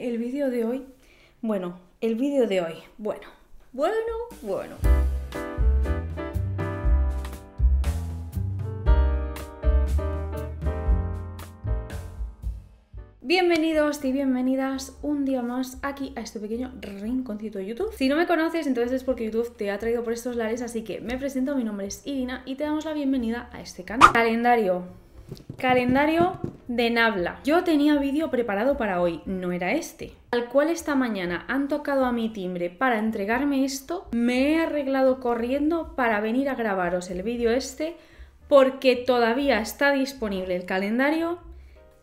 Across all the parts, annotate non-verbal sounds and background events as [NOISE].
el vídeo de hoy, bueno, el vídeo de hoy, bueno, bueno, bueno. Bienvenidos y bienvenidas un día más aquí a este pequeño rinconcito de YouTube. Si no me conoces, entonces es porque YouTube te ha traído por estos lares, así que me presento, mi nombre es Irina y te damos la bienvenida a este canal. Calendario Calendario de Nabla. Yo tenía vídeo preparado para hoy, no era este. Al cual esta mañana han tocado a mi timbre para entregarme esto, me he arreglado corriendo para venir a grabaros el vídeo este porque todavía está disponible el calendario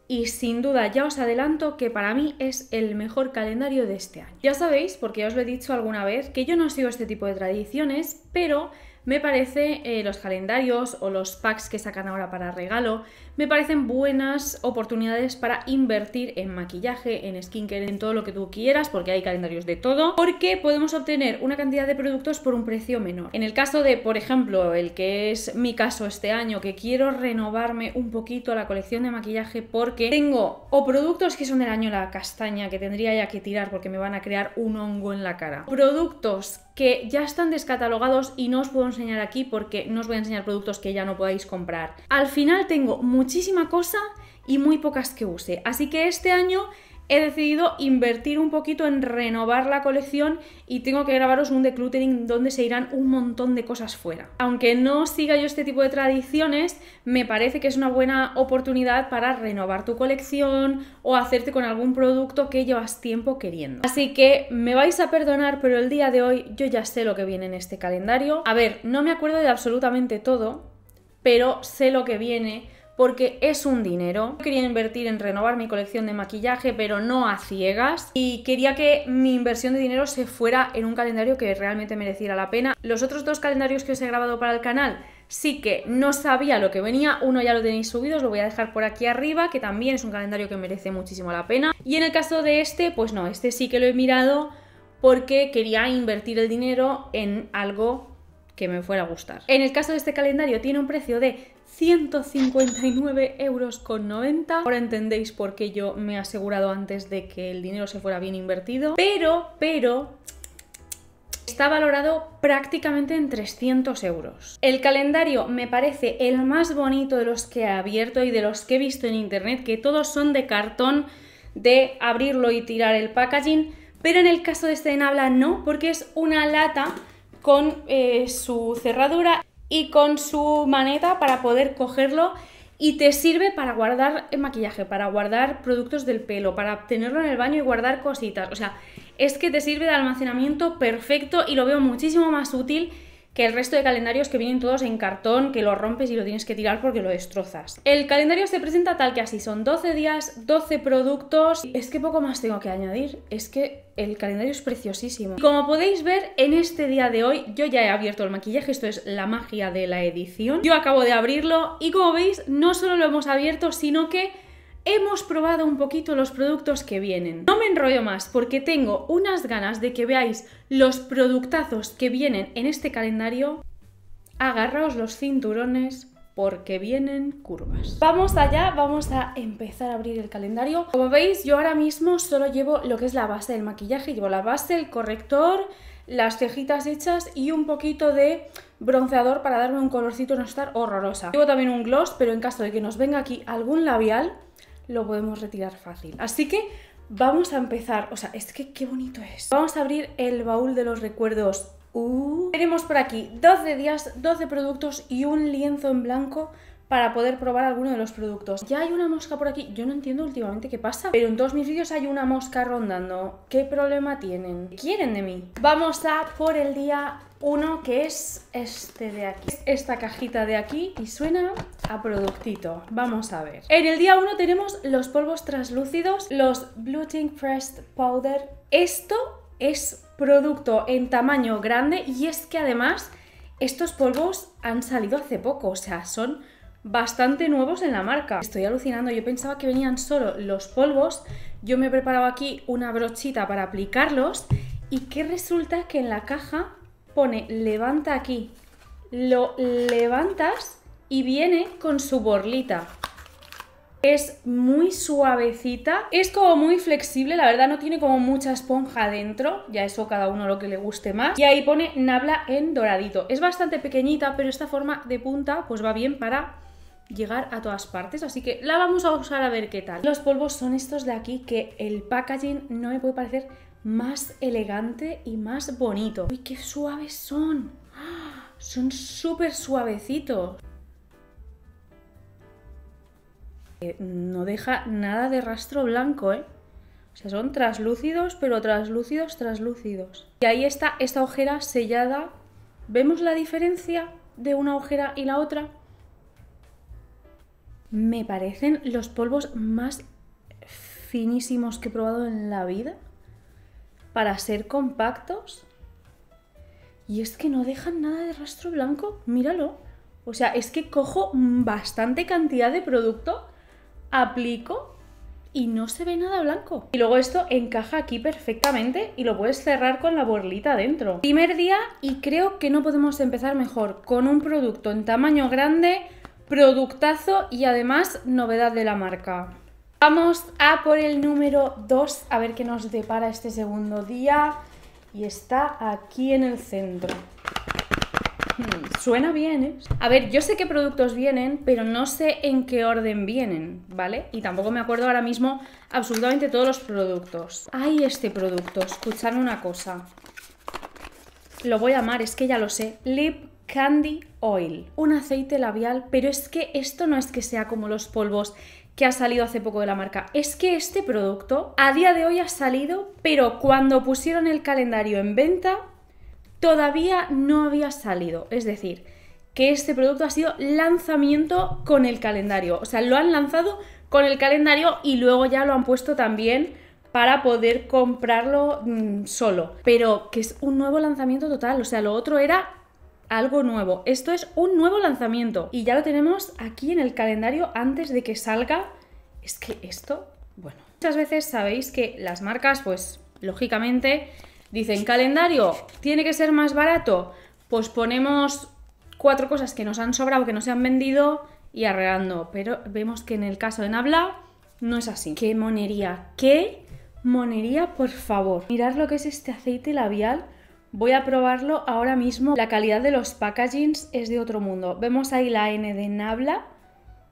y sin duda ya os adelanto que para mí es el mejor calendario de este año. Ya sabéis, porque ya os lo he dicho alguna vez, que yo no sigo este tipo de tradiciones, pero me parece eh, los calendarios o los packs que sacan ahora para regalo, me parecen buenas oportunidades para invertir en maquillaje, en skincare, en todo lo que tú quieras, porque hay calendarios de todo, porque podemos obtener una cantidad de productos por un precio menor. En el caso de, por ejemplo, el que es mi caso este año, que quiero renovarme un poquito la colección de maquillaje porque tengo o productos que son del año la castaña, que tendría ya que tirar porque me van a crear un hongo en la cara, productos que ya están descatalogados y no os puedo enseñar aquí porque no os voy a enseñar productos que ya no podáis comprar. Al final tengo muchísima cosa y muy pocas que use, así que este año he decidido invertir un poquito en renovar la colección y tengo que grabaros un decluttering donde se irán un montón de cosas fuera. Aunque no siga yo este tipo de tradiciones, me parece que es una buena oportunidad para renovar tu colección o hacerte con algún producto que llevas tiempo queriendo. Así que me vais a perdonar, pero el día de hoy yo ya sé lo que viene en este calendario. A ver, no me acuerdo de absolutamente todo, pero sé lo que viene porque es un dinero. Quería invertir en renovar mi colección de maquillaje, pero no a ciegas. Y quería que mi inversión de dinero se fuera en un calendario que realmente mereciera la pena. Los otros dos calendarios que os he grabado para el canal sí que no sabía lo que venía, uno ya lo tenéis subido, os lo voy a dejar por aquí arriba, que también es un calendario que merece muchísimo la pena. Y en el caso de este, pues no, este sí que lo he mirado porque quería invertir el dinero en algo que me fuera a gustar. En el caso de este calendario tiene un precio de 159 euros con Ahora entendéis por qué yo me he asegurado antes de que el dinero se fuera bien invertido. Pero, pero, está valorado prácticamente en 300 euros. El calendario me parece el más bonito de los que he abierto y de los que he visto en internet, que todos son de cartón, de abrirlo y tirar el packaging, pero en el caso de este en habla no, porque es una lata con eh, su cerradura y con su maneta para poder cogerlo y te sirve para guardar el maquillaje, para guardar productos del pelo, para tenerlo en el baño y guardar cositas. O sea, es que te sirve de almacenamiento perfecto y lo veo muchísimo más útil que el resto de calendarios que vienen todos en cartón, que lo rompes y lo tienes que tirar porque lo destrozas. El calendario se presenta tal que así son 12 días, 12 productos. Es que poco más tengo que añadir, es que el calendario es preciosísimo. Como podéis ver, en este día de hoy yo ya he abierto el maquillaje, esto es la magia de la edición. Yo acabo de abrirlo y como veis, no solo lo hemos abierto, sino que hemos probado un poquito los productos que vienen. No me enrollo más porque tengo unas ganas de que veáis los productazos que vienen en este calendario. Agarraos los cinturones porque vienen curvas. Vamos allá, vamos a empezar a abrir el calendario. Como veis, yo ahora mismo solo llevo lo que es la base del maquillaje. Llevo la base, el corrector, las cejitas hechas y un poquito de bronceador para darme un colorcito no estar horrorosa. Llevo también un gloss, pero en caso de que nos venga aquí algún labial, lo podemos retirar fácil. Así que vamos a empezar. O sea, es que qué bonito es. Vamos a abrir el baúl de los recuerdos. Uh. Tenemos por aquí 12 días, 12 productos y un lienzo en blanco para poder probar alguno de los productos. Ya hay una mosca por aquí, yo no entiendo últimamente qué pasa, pero en todos mis vídeos hay una mosca rondando. ¿Qué problema tienen? ¿Qué ¿Quieren de mí? Vamos a por el día uno que es este de aquí. Esta cajita de aquí y suena a productito. Vamos a ver. En el día 1 tenemos los polvos translúcidos, los Bluting Pressed Powder. Esto es producto en tamaño grande y es que además estos polvos han salido hace poco, o sea, son bastante nuevos en la marca. Estoy alucinando, yo pensaba que venían solo los polvos, yo me he preparado aquí una brochita para aplicarlos y que resulta que en la caja pone levanta aquí. Lo levantas y viene con su borlita. Es muy suavecita, es como muy flexible, la verdad no tiene como mucha esponja dentro, ya eso cada uno lo que le guste más. Y ahí pone nabla en doradito. Es bastante pequeñita, pero esta forma de punta pues va bien para llegar a todas partes, así que la vamos a usar a ver qué tal. Los polvos son estos de aquí que el packaging no me puede parecer más elegante y más bonito. ¡Uy, qué suaves son! [GASPS] Son súper suavecitos. no deja nada de rastro blanco, ¿eh? O sea, son traslúcidos, pero traslúcidos, traslúcidos. Y ahí está esta ojera sellada. ¿Vemos la diferencia de una ojera y la otra? Me parecen los polvos más finísimos que he probado en la vida para ser compactos. Y es que no dejan nada de rastro blanco, míralo. O sea, es que cojo bastante cantidad de producto, aplico y no se ve nada blanco. Y luego esto encaja aquí perfectamente y lo puedes cerrar con la borlita dentro. Primer día y creo que no podemos empezar mejor con un producto en tamaño grande, productazo y además novedad de la marca. Vamos a por el número 2, a ver qué nos depara este segundo día. Y está aquí en el centro. Hmm, suena bien, ¿eh? A ver, yo sé qué productos vienen, pero no sé en qué orden vienen, ¿vale? Y tampoco me acuerdo ahora mismo absolutamente todos los productos. Hay este producto, escuchadme una cosa. Lo voy a amar, es que ya lo sé. Lip Candy Oil. Un aceite labial, pero es que esto no es que sea como los polvos que ha salido hace poco de la marca. Es que este producto a día de hoy ha salido, pero cuando pusieron el calendario en venta, todavía no había salido. Es decir, que este producto ha sido lanzamiento con el calendario. O sea, lo han lanzado con el calendario y luego ya lo han puesto también para poder comprarlo mm, solo. Pero que es un nuevo lanzamiento total. O sea, lo otro era algo nuevo. Esto es un nuevo lanzamiento y ya lo tenemos aquí en el calendario antes de que salga. Es que esto, bueno, muchas veces sabéis que las marcas, pues lógicamente, dicen calendario, tiene que ser más barato, pues ponemos cuatro cosas que nos han sobrado, que no se han vendido y arreglando. Pero vemos que en el caso de Nabla no es así. ¡Qué monería! ¡Qué monería, por favor! Mirad lo que es este aceite labial Voy a probarlo ahora mismo. La calidad de los packagings es de otro mundo. Vemos ahí la N de Nabla.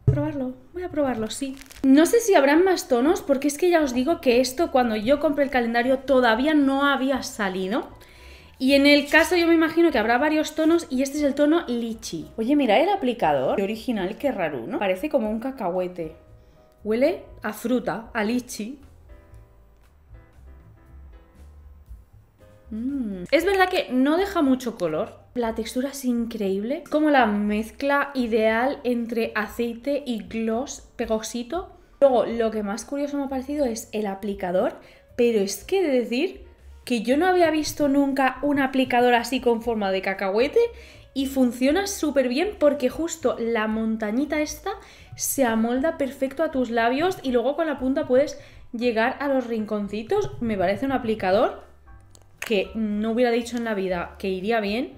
Voy a probarlo, voy a probarlo, sí. No sé si habrán más tonos, porque es que ya os digo que esto cuando yo compré el calendario todavía no había salido. Y en el caso yo me imagino que habrá varios tonos y este es el tono lichi. Oye, mira el aplicador. Qué original, qué raro, ¿no? Parece como un cacahuete. Huele a fruta, a lichi. Mm. Es verdad que no deja mucho color. La textura es increíble. Como la mezcla ideal entre aceite y gloss pegosito. Luego, lo que más curioso me ha parecido es el aplicador. Pero es que de decir que yo no había visto nunca un aplicador así con forma de cacahuete y funciona súper bien porque justo la montañita esta se amolda perfecto a tus labios y luego con la punta puedes llegar a los rinconcitos. Me parece un aplicador que no hubiera dicho en la vida que iría bien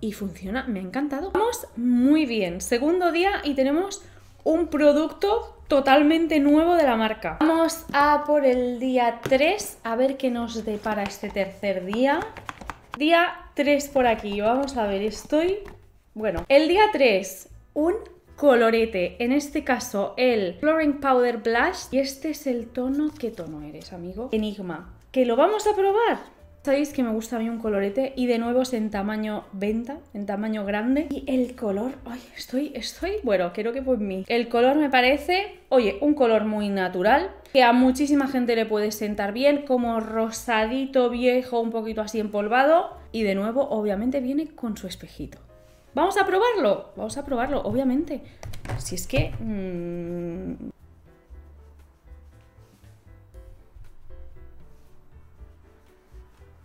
y funciona, me ha encantado. Vamos muy bien, segundo día y tenemos un producto totalmente nuevo de la marca. Vamos a por el día 3, a ver qué nos depara este tercer día. Día 3 por aquí, vamos a ver, estoy... Bueno, el día 3, un colorete, en este caso el Flooring Powder Blush y este es el tono, ¿qué tono eres amigo? Enigma, que lo vamos a probar sabéis que me gusta a mí un colorete y de nuevo es en tamaño venta, en tamaño grande. Y el color, ay, estoy, estoy, bueno, creo que pues mí. El color me parece, oye, un color muy natural, que a muchísima gente le puede sentar bien, como rosadito viejo, un poquito así empolvado. Y de nuevo, obviamente, viene con su espejito. ¿Vamos a probarlo? Vamos a probarlo, obviamente. Si es que... Mm,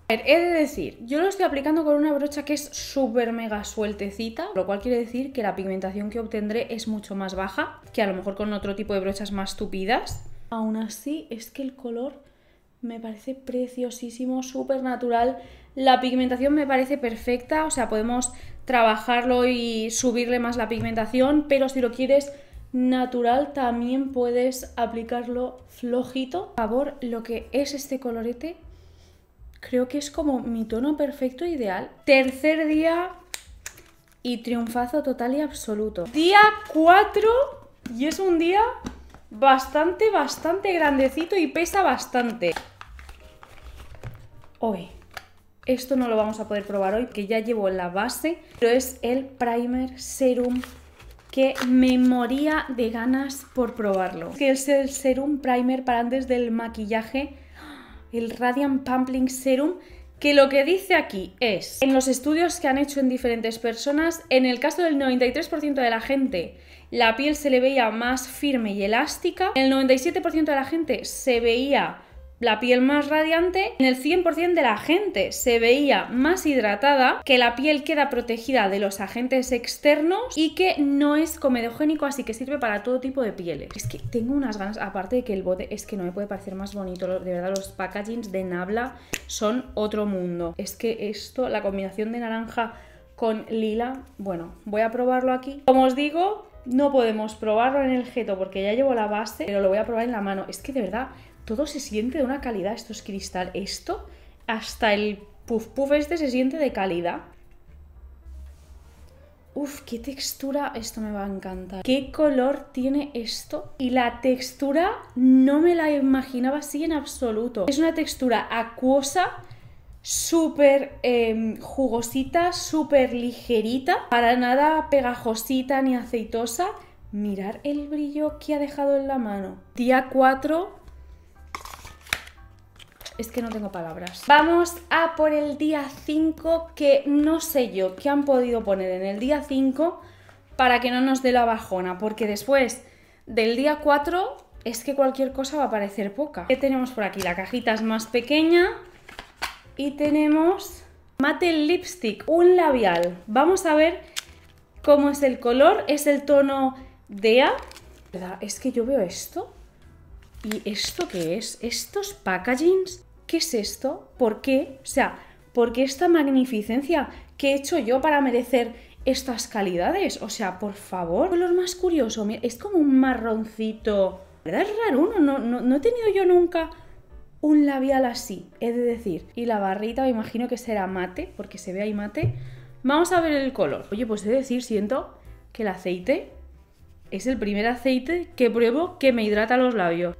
A ver, he de decir, yo lo estoy aplicando con una brocha que es súper mega sueltecita, lo cual quiere decir que la pigmentación que obtendré es mucho más baja que a lo mejor con otro tipo de brochas más tupidas. Aún así, es que el color me parece preciosísimo, súper natural. La pigmentación me parece perfecta, o sea, podemos trabajarlo y subirle más la pigmentación, pero si lo quieres natural también puedes aplicarlo flojito. Por favor, lo que es este colorete Creo que es como mi tono perfecto ideal. Tercer día y triunfazo total y absoluto. Día 4 y es un día bastante, bastante grandecito y pesa bastante. Hoy. Esto no lo vamos a poder probar hoy, que ya llevo la base, pero es el primer serum que me moría de ganas por probarlo. Que es el serum primer para antes del maquillaje el Radiant Pumpling Serum que lo que dice aquí es, en los estudios que han hecho en diferentes personas, en el caso del 93% de la gente, la piel se le veía más firme y elástica, en el 97% de la gente se veía la piel más radiante en el 100% de la gente. Se veía más hidratada, que la piel queda protegida de los agentes externos y que no es comedogénico, así que sirve para todo tipo de pieles. Es que tengo unas ganas, aparte de que el bote es que no me puede parecer más bonito. De verdad, los packagings de Nabla son otro mundo. Es que esto, la combinación de naranja con lila, bueno, voy a probarlo aquí. Como os digo, no podemos probarlo en el geto porque ya llevo la base, pero lo voy a probar en la mano. Es que de verdad, todo se siente de una calidad, esto es cristal, esto, hasta el puff puff este se siente de calidad. Uf, qué textura, esto me va a encantar. Qué color tiene esto. Y la textura no me la imaginaba así en absoluto. Es una textura acuosa, súper em, jugosita, súper ligerita, para nada pegajosita ni aceitosa. Mirar el brillo que ha dejado en la mano. Día 4, es que no tengo palabras. Vamos a por el día 5, que no sé yo qué han podido poner en el día 5 para que no nos dé la bajona, porque después del día 4 es que cualquier cosa va a parecer poca. ¿Qué tenemos por aquí? La cajita es más pequeña y tenemos Mate Lipstick, un labial. Vamos a ver cómo es el color, es el tono DEA. Es que yo veo esto ¿Y esto qué es? ¿Estos packagings? ¿qué es esto? ¿Por qué? O sea, ¿por qué esta magnificencia? que he hecho yo para merecer estas calidades? O sea, por favor, color más curioso, es como un marroncito. ¿Verdad? Es raro uno, no, no he tenido yo nunca un labial así, he de decir. Y la barrita me imagino que será mate, porque se ve ahí mate. Vamos a ver el color. Oye, pues he de decir, siento que el aceite es el primer aceite que pruebo que me hidrata los labios.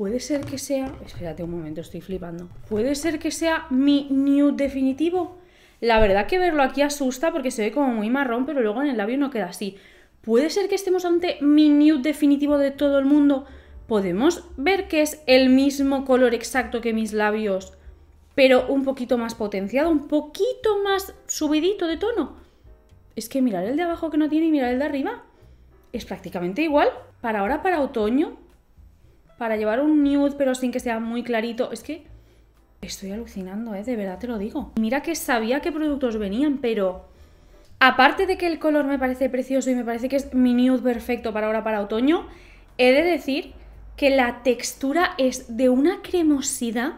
Puede ser que sea... Espérate un momento, estoy flipando. Puede ser que sea mi nude definitivo. La verdad que verlo aquí asusta porque se ve como muy marrón, pero luego en el labio no queda así. Puede ser que estemos ante mi nude definitivo de todo el mundo. Podemos ver que es el mismo color exacto que mis labios, pero un poquito más potenciado, un poquito más subidito de tono. Es que mirar el de abajo que no tiene y mirar el de arriba es prácticamente igual. Para ahora, para otoño, para llevar un nude pero sin que sea muy clarito. Es que estoy alucinando, ¿eh? De verdad te lo digo. Mira que sabía qué productos venían, pero... Aparte de que el color me parece precioso y me parece que es mi nude perfecto para ahora para otoño, he de decir que la textura es de una cremosidad,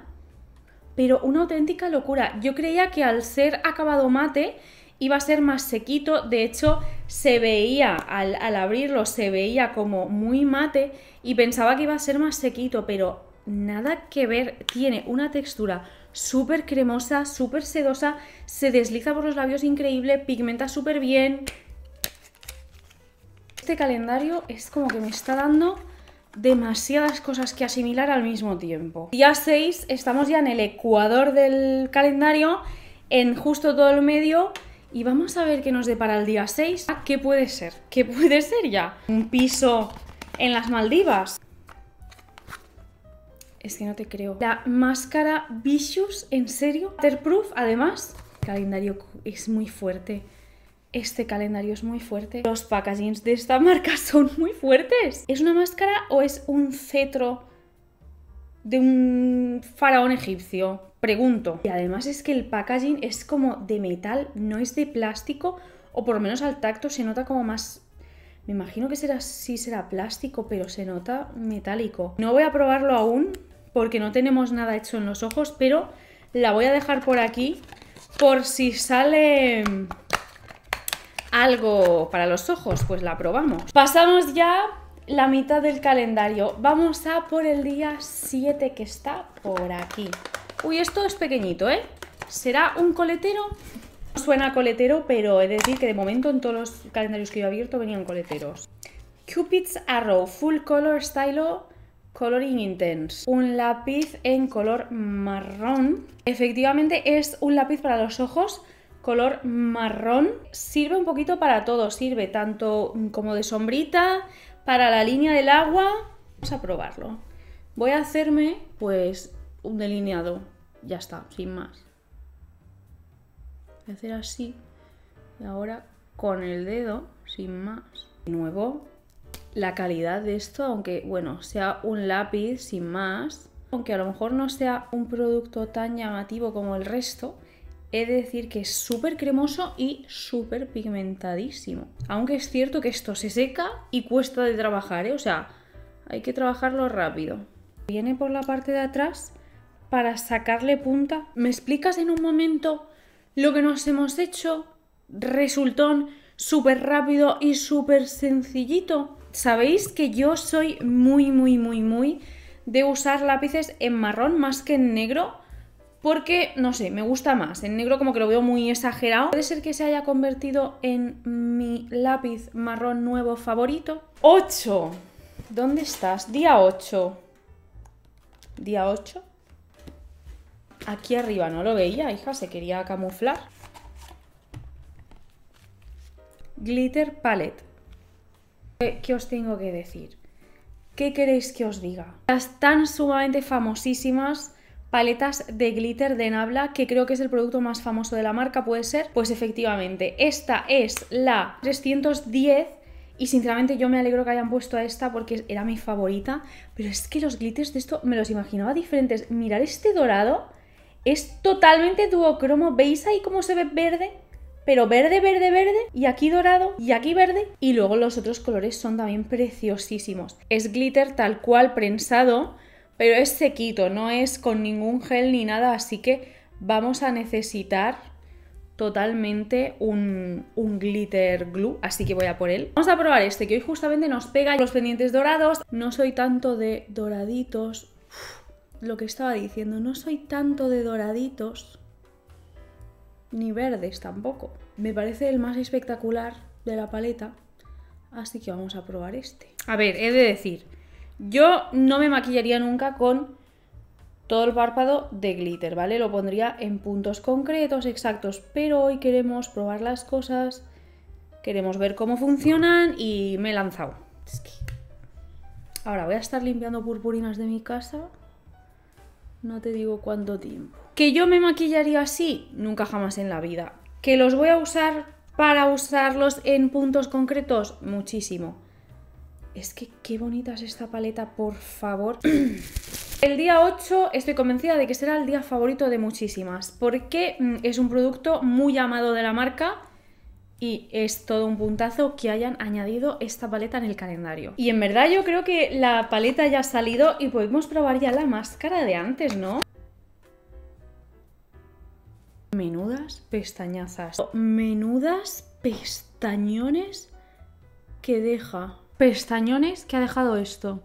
pero una auténtica locura. Yo creía que al ser acabado mate iba a ser más sequito, de hecho se veía al, al, abrirlo, se veía como muy mate y pensaba que iba a ser más sequito, pero nada que ver, tiene una textura súper cremosa, súper sedosa, se desliza por los labios increíble, pigmenta súper bien. Este calendario es como que me está dando demasiadas cosas que asimilar al mismo tiempo. ya 6, estamos ya en el ecuador del calendario, en justo todo el medio y vamos a ver qué nos depara el día 6. Ah, ¿Qué puede ser? ¿Qué puede ser ya? ¿Un piso en las Maldivas? Es que no te creo. La máscara Vicious, ¿en serio? Waterproof, además. El calendario es muy fuerte. Este calendario es muy fuerte. Los packagings de esta [LAUGHS] marca son muy fuertes. ¿Es una máscara o es un cetro de un faraón egipcio, pregunto. Y además es que el packaging es como de metal, no es de plástico, o por lo menos al tacto se nota como más... Me imagino que será, si será plástico, pero se nota metálico. No voy a probarlo aún porque no tenemos nada hecho en los ojos, pero la voy a dejar por aquí por si sale algo para los ojos, pues la probamos. Pasamos ya la mitad del calendario. Vamos a por el día 7 que está por aquí. Uy, esto es pequeñito, ¿eh? ¿Será un coletero? Suena coletero, pero he de decir que de momento en todos los calendarios que yo he abierto venían coleteros. Cupid's Arrow Full Color Stylo Coloring Intense. Un lápiz en color marrón. Efectivamente es un lápiz para los ojos color marrón. Sirve un poquito para todo. Sirve tanto mm, como de sombrita, para la línea del agua, vamos a probarlo. Voy a hacerme, pues, un delineado. Ya está, sin más. Voy a hacer así. Y ahora con el dedo, sin más. De nuevo, la calidad de esto, aunque, bueno, sea un lápiz, sin más. Aunque a lo mejor no sea un producto tan llamativo como el resto, he de decir que es súper cremoso y súper pigmentadísimo. Aunque es cierto que esto se seca y cuesta de trabajar, ¿eh? o sea, hay que trabajarlo rápido. Viene por la parte de atrás para sacarle punta. ¿Me explicas en un momento lo que nos hemos hecho? Resultón súper rápido y súper sencillito. Sabéis que yo soy muy, muy, muy, muy de usar lápices en marrón más que en negro porque, no sé, me gusta más. En negro como que lo veo muy exagerado. Puede ser que se haya convertido en mi lápiz marrón nuevo favorito. 8. ¿Dónde estás? Día 8. Día 8. Aquí arriba, ¿no lo veía, hija? Se quería camuflar. Glitter Palette. ¿Qué, qué os tengo que decir? ¿Qué queréis que os diga? Las tan sumamente famosísimas paletas de glitter de Nabla, que creo que es el producto más famoso de la marca, ¿puede ser? Pues efectivamente, esta es la 310 y sinceramente yo me alegro que hayan puesto a esta porque era mi favorita, pero es que los glitters de esto me los imaginaba diferentes. Mirad este dorado, es totalmente duocromo. ¿Veis ahí cómo se ve verde? Pero verde, verde, verde, y aquí dorado, y aquí verde. Y luego los otros colores son también preciosísimos. Es glitter tal cual prensado, pero es sequito, no es con ningún gel ni nada, así que vamos a necesitar totalmente un, glitter glue, así que voy a por él. Vamos a probar este, que hoy justamente nos pega los pendientes dorados. No soy tanto de doraditos, lo que estaba diciendo, no soy tanto de doraditos, ni verdes tampoco. Me parece el más espectacular de la paleta, así que vamos a probar este. A ver, he de decir yo no me maquillaría nunca con todo el párpado de glitter, ¿vale? Lo pondría en puntos concretos, exactos, pero hoy queremos probar las cosas, queremos ver cómo funcionan y me he lanzado. Ahora voy a estar limpiando purpurinas de mi casa, no te digo cuánto tiempo. ¿Que yo me maquillaría así? Nunca jamás en la vida. ¿Que los voy a usar para usarlos en puntos concretos? Muchísimo. Es que qué bonita es esta paleta, por favor. [CLEARS THROAT] El día 8 estoy convencida de que será el día favorito de muchísimas, porque mm, es un producto muy amado de la marca y es todo un puntazo que hayan añadido esta paleta en el calendario. Y en verdad yo creo que la paleta ya ha salido y podemos probar ya la máscara de antes, ¿no? Menudas pestañazas. Menudas pestañones que deja pestañones que ha dejado esto.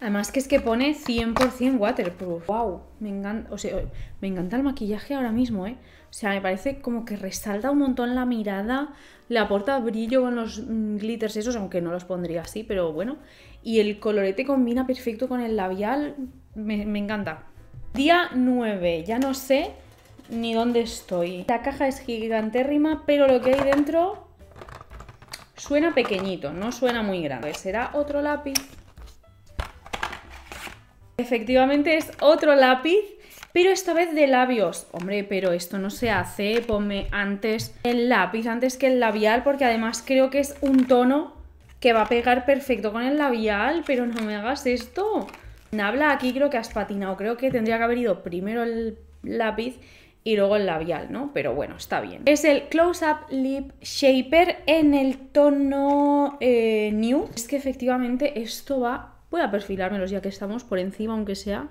Además que es que pone 100% waterproof. ¡Wow! Me encanta, o sea, me encanta el maquillaje ahora mismo, ¿eh? O sea, me parece como que resalta un montón la mirada, le aporta brillo con los mm, glitters esos, aunque no los pondría así, pero bueno. Y el colorete combina perfecto con el labial, me, me encanta. Día 9, ya no sé ni dónde estoy. La caja es gigantérrima, pero lo que hay dentro Suena pequeñito, no suena muy grande. Pues será otro lápiz. Efectivamente es otro lápiz, pero esta vez de labios. Hombre, pero esto no se hace, ponme antes el lápiz, antes que el labial, porque además creo que es un tono que va a pegar perfecto con el labial, pero no me hagas esto. Habla aquí, creo que has patinado, creo que tendría que haber ido primero el lápiz y luego el labial, ¿no? Pero bueno, está bien. Es el Close Up Lip Shaper en el tono eh, New Es que efectivamente esto va... Voy a perfilármelos ya que estamos por encima, aunque sea...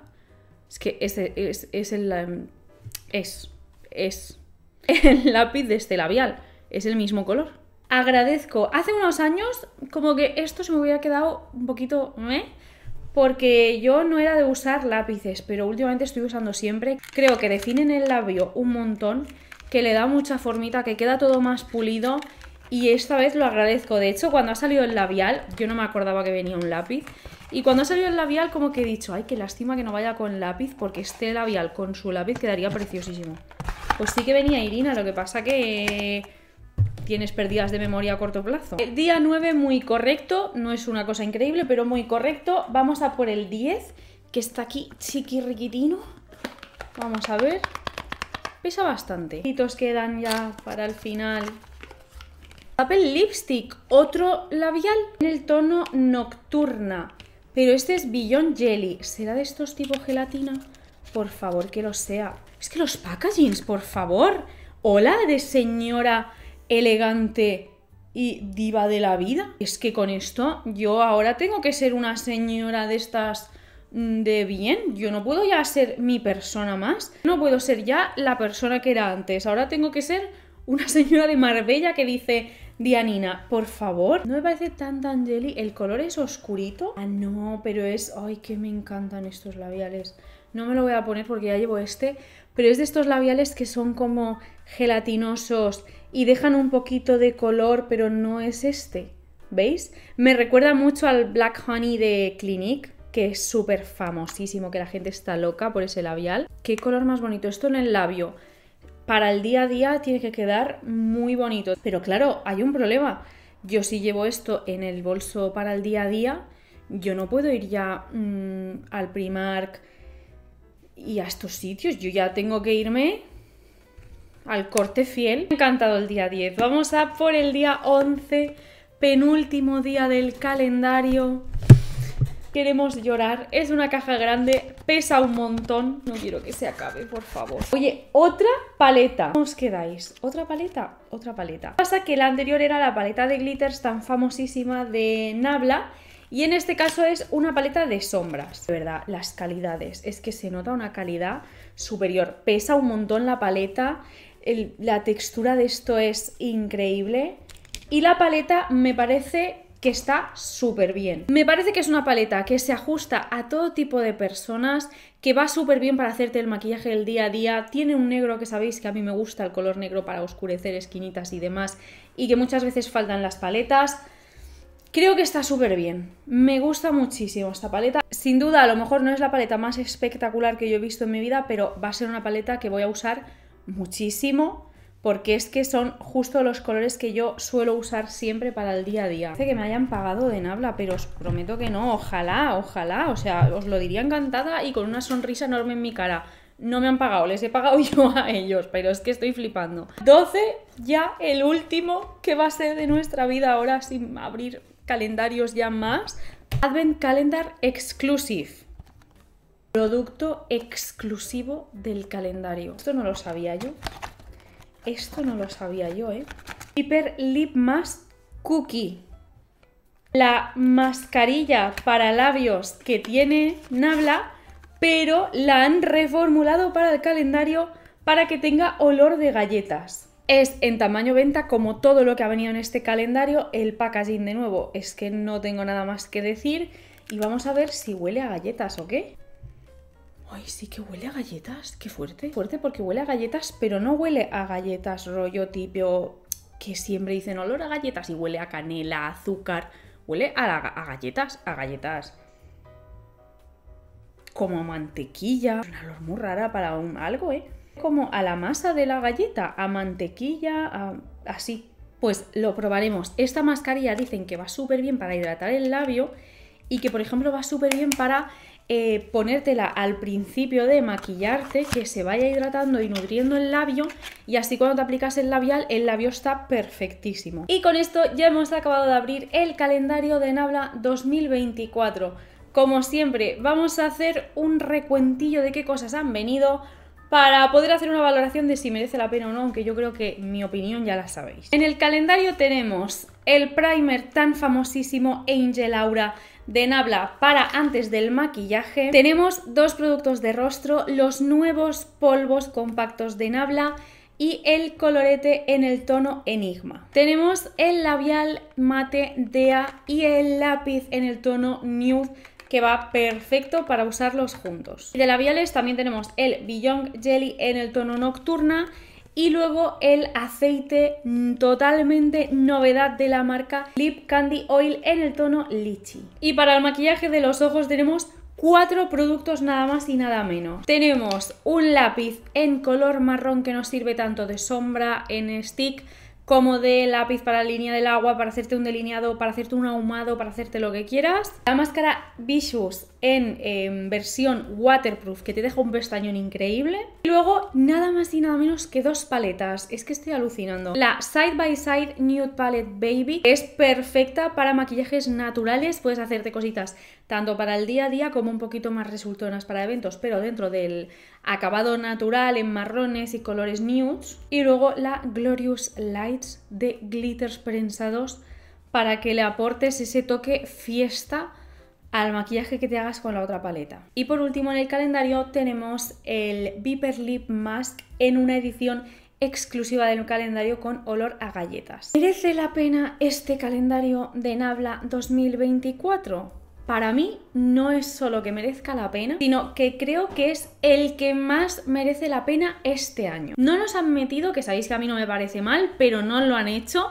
Es que este es, es, el... Em, es... Es... [LAUGHS] El lápiz de este labial. Es el mismo color. Agradezco. Hace unos años como que esto se me hubiera quedado un poquito... ¿eh? porque yo no era de usar lápices, pero últimamente estoy usando siempre. Creo que definen el labio un montón, que le da mucha formita, que queda todo más pulido y esta vez lo agradezco. De hecho, cuando ha salido el labial, yo no me acordaba que venía un lápiz. Y cuando ha salido el labial, como que he dicho, ay, qué lástima que no vaya con lápiz, porque este labial con su lápiz quedaría preciosísimo. Pues sí que venía Irina, lo que pasa que tienes pérdidas de memoria a corto plazo. El día 9 muy correcto, no es una cosa increíble, pero muy correcto. Vamos a por el 10, que está aquí chiquirriquitino. Vamos a ver. Pesa bastante. Los quedan ya para el final. Papel lipstick, otro labial en el tono nocturna. Pero este es Beyond Jelly. ¿Será de estos tipo gelatina? Por favor, que lo sea. Es que los packagings, por favor. Hola de señora elegante y diva de la vida. Es que con esto yo ahora tengo que ser una señora de estas mm, de bien, yo no puedo ya ser mi persona más, no puedo ser ya la persona que era antes, ahora tengo que ser una [LAUGHS] señora de Marbella que dice, Dianina, por favor, no me parece tan tan jelly, el color es oscurito, ah no, pero es, ay que me encantan estos labiales, no me lo voy a poner porque ya llevo este, pero es de estos labiales que son como gelatinosos, y dejan un poquito de color, pero no es este. ¿Veis? Me recuerda mucho al Black Honey de Clinique, que es súper famosísimo, que la gente está loca por ese labial. Qué color más bonito. Esto en el labio, para el día a día, tiene que quedar muy bonito. Pero claro, hay un problema. Yo si llevo esto en el bolso para el día a día, yo no puedo ir ya mm, al Primark y a estos sitios. Yo ya tengo que irme al corte fiel. Me ha encantado el día 10. Vamos a por el día 11, penúltimo día del calendario. Queremos llorar. Es una caja grande, pesa un montón. No quiero que se acabe, por favor. Oye, otra paleta. ¿Cómo os quedáis? ¿Otra paleta? Otra paleta. Pasa que la anterior era la paleta de glitters tan famosísima de Nabla. Y en este caso es una paleta de sombras. De verdad, las calidades. Es que se nota una calidad superior. Pesa un montón la paleta la textura de esto es increíble. Y la paleta me parece que está súper bien. Me parece que es una paleta que se ajusta a todo tipo de personas, que va súper bien para hacerte el maquillaje del día a día, tiene un negro que sabéis que a mí me gusta el color negro para oscurecer esquinitas y demás, y que muchas veces faltan las paletas. Creo que está súper bien, me gusta muchísimo esta paleta. Sin duda, a lo mejor no es la paleta más espectacular que yo he visto en mi vida, pero va a ser una paleta que voy a usar muchísimo porque es que son justo los colores que yo suelo usar siempre para el día a día. Parece que me hayan pagado de nabla, pero os prometo que no, ojalá, ojalá, o sea, os lo diría encantada y con una sonrisa enorme en mi cara. No me han pagado, les he pagado [LAUGHS] yo a ellos, pero es que estoy flipando. 12, ya el último que va a ser de nuestra vida ahora sin abrir calendarios ya más. Advent Calendar Exclusive. Producto exclusivo del calendario. Esto no lo sabía yo. Esto no lo sabía yo, ¿eh? Piper Lip Mask Cookie. La mascarilla para labios que tiene Nabla, pero la han reformulado para el calendario para que tenga olor de galletas. Es en tamaño venta como todo lo que ha venido en este calendario. El packaging de nuevo es que no tengo nada más que decir y vamos a ver si huele a galletas o qué. Ay, sí que huele a galletas, qué fuerte. Fuerte porque huele a galletas, pero no huele a galletas rollo tipo que siempre dicen olor a galletas y huele a canela, azúcar. Huele a, galletas, a galletas. Como a mantequilla. Un olor muy rara para un, algo, ¿eh? Como a la masa de la galleta, a mantequilla, así. Pues lo probaremos. Esta mascarilla dicen que va súper bien para hidratar el labio y que, por ejemplo, va súper bien para eh, ponértela al principio de maquillarte, que se vaya hidratando y nutriendo el labio y así cuando te aplicas el labial, el labio está perfectísimo. Y con esto ya hemos acabado de abrir el calendario de Nabla 2024. Como siempre, vamos a hacer un recuentillo de qué cosas han venido, para poder hacer una valoración de si merece la pena o no, aunque yo creo que mi opinión ya la sabéis. En el calendario tenemos el primer tan famosísimo Angel Aura de Nabla para antes del maquillaje. Tenemos dos productos de rostro, los nuevos polvos compactos de Nabla y el colorete en el tono Enigma. Tenemos el labial mate DEA y el lápiz en el tono Nude que va perfecto para usarlos juntos. de labiales también tenemos el Beyond Jelly en el tono Nocturna y luego el aceite mm, totalmente novedad de la marca Lip Candy Oil en el tono lichi Y para el maquillaje de los ojos tenemos cuatro productos nada más y nada menos. Tenemos un lápiz en color marrón que nos sirve tanto de sombra en stick como de lápiz para la línea del agua, para hacerte un delineado, para hacerte un ahumado, para hacerte lo que quieras. La máscara Vicious en em, versión waterproof que te deja un pestañón increíble. Y luego nada más y nada menos que dos paletas. Es que estoy alucinando. La Side by Side Nude Palette Baby es perfecta para maquillajes naturales. Puedes hacerte cositas tanto para el día a día como un poquito más resultonas para eventos, pero dentro del acabado natural en marrones y colores nudes. Y luego la Glorious Lights de glitters prensados para que le aportes ese toque fiesta al maquillaje que te hagas con la otra paleta. Y por último en el calendario tenemos el Viper Lip Mask en una edición exclusiva del calendario con olor a galletas. ¿Merece la pena este calendario de Nabla 2024? para mí no es solo que merezca la pena, sino que creo que es el que más merece la pena este año. No nos han metido, que sabéis que a mí no me parece mal, pero no lo han hecho.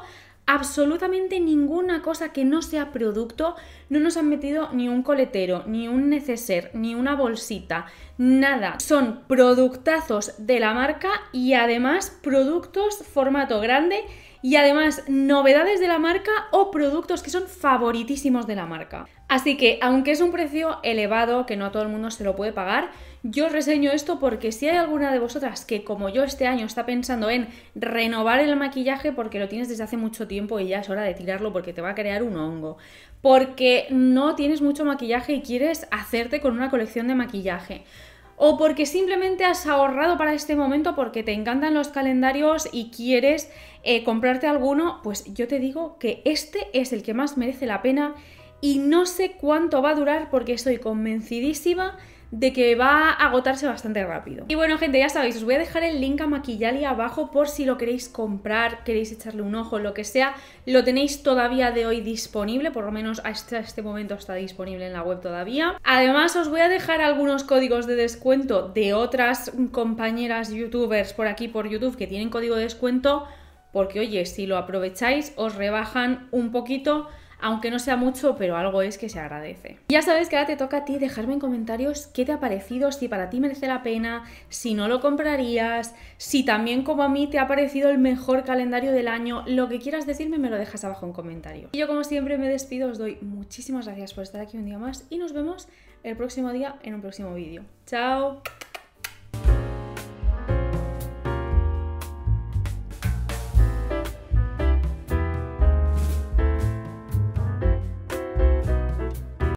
Absolutamente ninguna cosa que no sea producto, no nos han metido ni un coletero, ni un neceser, ni una bolsita, nada. Son productazos de la marca y además productos formato grande y además novedades de la marca o productos que son favoritísimos de la marca. Así que, aunque es un precio elevado que no a todo el mundo se lo puede pagar, yo reseño esto porque si hay alguna de vosotras que, como yo este año, está pensando en renovar el maquillaje porque lo tienes desde hace mucho tiempo y ya es hora de tirarlo porque te va a crear un hongo, porque no tienes mucho maquillaje y quieres hacerte con una colección de maquillaje, o porque simplemente has ahorrado para este momento porque te encantan los calendarios y quieres eh, comprarte alguno, pues yo te digo que este es el que más merece la pena y no sé cuánto va a durar porque estoy convencidísima de que va a agotarse bastante rápido. Y bueno, gente, ya sabéis, os voy a dejar el link a Maquillali abajo por si lo queréis comprar, queréis echarle un ojo, lo que sea. Lo tenéis todavía de hoy disponible, por lo menos hasta este momento está disponible en la web todavía. Además, os voy a dejar algunos códigos de descuento de otras compañeras youtubers por aquí, por YouTube, que tienen código de descuento, porque oye, si lo aprovecháis, os rebajan un poquito aunque no sea mucho, pero algo es que se agradece. Ya sabes que ahora te toca a ti dejarme en comentarios qué te ha parecido, si para ti merece la pena, si no lo comprarías, si también como a mí te ha parecido el mejor calendario del año, lo que quieras decirme me lo dejas abajo en comentario. Y yo como siempre me despido, os doy muchísimas gracias por estar aquí un día más y nos vemos el próximo día en un próximo vídeo. ¡Chao!